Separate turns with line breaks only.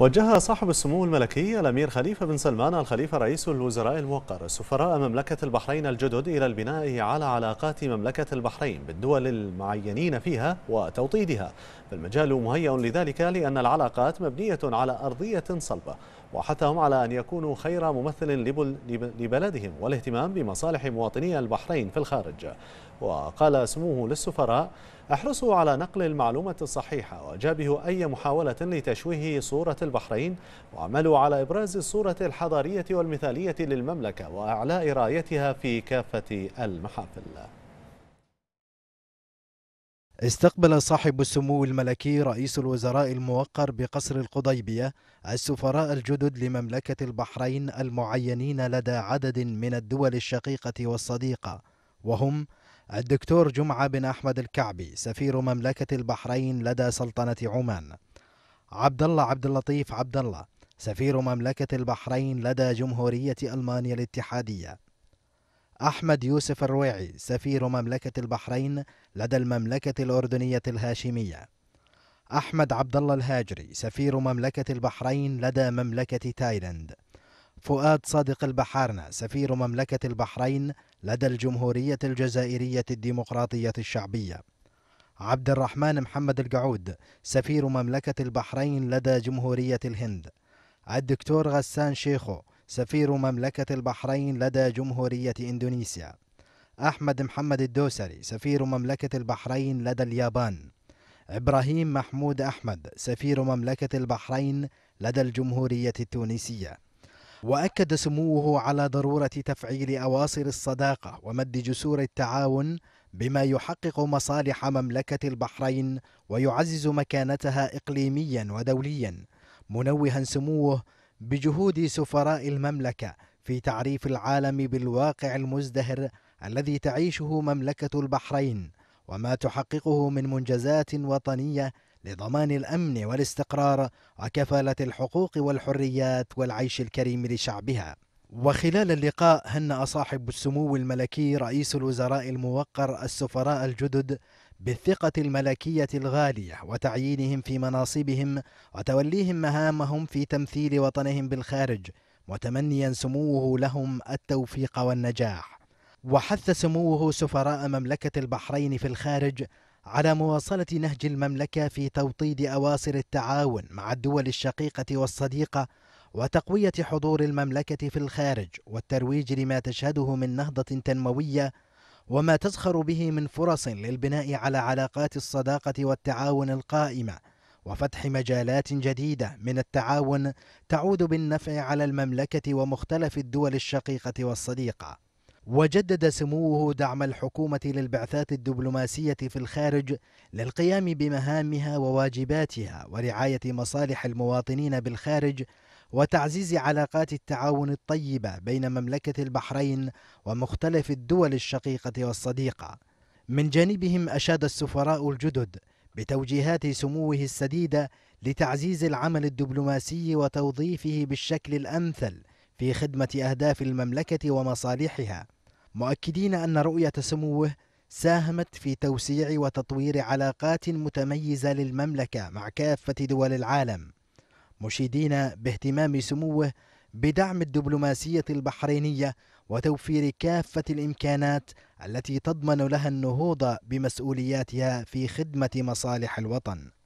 وجه صاحب السمو الملكي الأمير خليفة بن سلمان الخليفة رئيس الوزراء الموقر سفراء مملكة البحرين الجدد إلى البناء على علاقات مملكة البحرين بالدول المعينين فيها وتوطيدها فالمجال مهيأ لذلك لأن العلاقات مبنية على أرضية صلبة وحثهم على أن يكونوا خير ممثل لبلدهم والاهتمام بمصالح مواطني البحرين في الخارج وقال سموه للسفراء احرصوا على نقل المعلومة الصحيحة وجابه أي محاولة لتشويه صورة البحرين وعملوا على إبراز الصورة الحضارية والمثالية للمملكة وإعلاء رايتها في كافة المحافل
استقبل صاحب السمو الملكي رئيس الوزراء الموقر بقصر القضيبية السفراء الجدد لمملكة البحرين المعينين لدى عدد من الدول الشقيقة والصديقة وهم الدكتور جمعة بن أحمد الكعبي سفير مملكة البحرين لدى سلطنة عمان عبد الله عبد اللطيف عبد الله سفير مملكة البحرين لدى جمهورية ألمانيا الاتحادية أحمد يوسف الرويعي سفير مملكة البحرين لدى المملكة الأردنية الهاشمية أحمد عبد الله الهاجري سفير مملكة البحرين لدى مملكة تايلاند فؤاد صادق البحارنة سفير مملكة البحرين لدى الجمهورية الجزائرية الديمقراطية الشعبية عبد الرحمن محمد القعود سفير مملكة البحرين لدى جمهورية الهند الدكتور غسان شيخو سفير مملكة البحرين لدى جمهورية إندونيسيا أحمد محمد الدوسري سفير مملكة البحرين لدى اليابان إبراهيم محمود أحمد سفير مملكة البحرين لدى الجمهورية التونسية وأكد سموه على ضرورة تفعيل أواصر الصداقة ومد جسور التعاون بما يحقق مصالح مملكة البحرين ويعزز مكانتها إقليميا ودوليا منوها سموه بجهود سفراء المملكة في تعريف العالم بالواقع المزدهر الذي تعيشه مملكة البحرين وما تحققه من منجزات وطنية لضمان الأمن والاستقرار وكفالة الحقوق والحريات والعيش الكريم لشعبها وخلال اللقاء هنأ صاحب السمو الملكي رئيس الوزراء الموقر السفراء الجدد بالثقة الملكية الغالية وتعيينهم في مناصبهم وتوليهم مهامهم في تمثيل وطنهم بالخارج متمنيا سموه لهم التوفيق والنجاح وحث سموه سفراء مملكة البحرين في الخارج على مواصلة نهج المملكة في توطيد أواصر التعاون مع الدول الشقيقة والصديقة وتقوية حضور المملكة في الخارج والترويج لما تشهده من نهضة تنموية وما تزخر به من فرص للبناء على علاقات الصداقة والتعاون القائمة وفتح مجالات جديدة من التعاون تعود بالنفع على المملكة ومختلف الدول الشقيقة والصديقة وجدد سموه دعم الحكومة للبعثات الدبلوماسية في الخارج للقيام بمهامها وواجباتها ورعاية مصالح المواطنين بالخارج وتعزيز علاقات التعاون الطيبة بين مملكة البحرين ومختلف الدول الشقيقة والصديقة. من جانبهم أشاد السفراء الجدد بتوجيهات سموه السديدة لتعزيز العمل الدبلوماسي وتوظيفه بالشكل الأمثل في خدمة أهداف المملكة ومصالحها، مؤكدين أن رؤية سموه ساهمت في توسيع وتطوير علاقات متميزة للمملكة مع كافة دول العالم. مشيدين باهتمام سموه بدعم الدبلوماسية البحرينية وتوفير كافة الإمكانات التي تضمن لها النهوض بمسؤولياتها في خدمة مصالح الوطن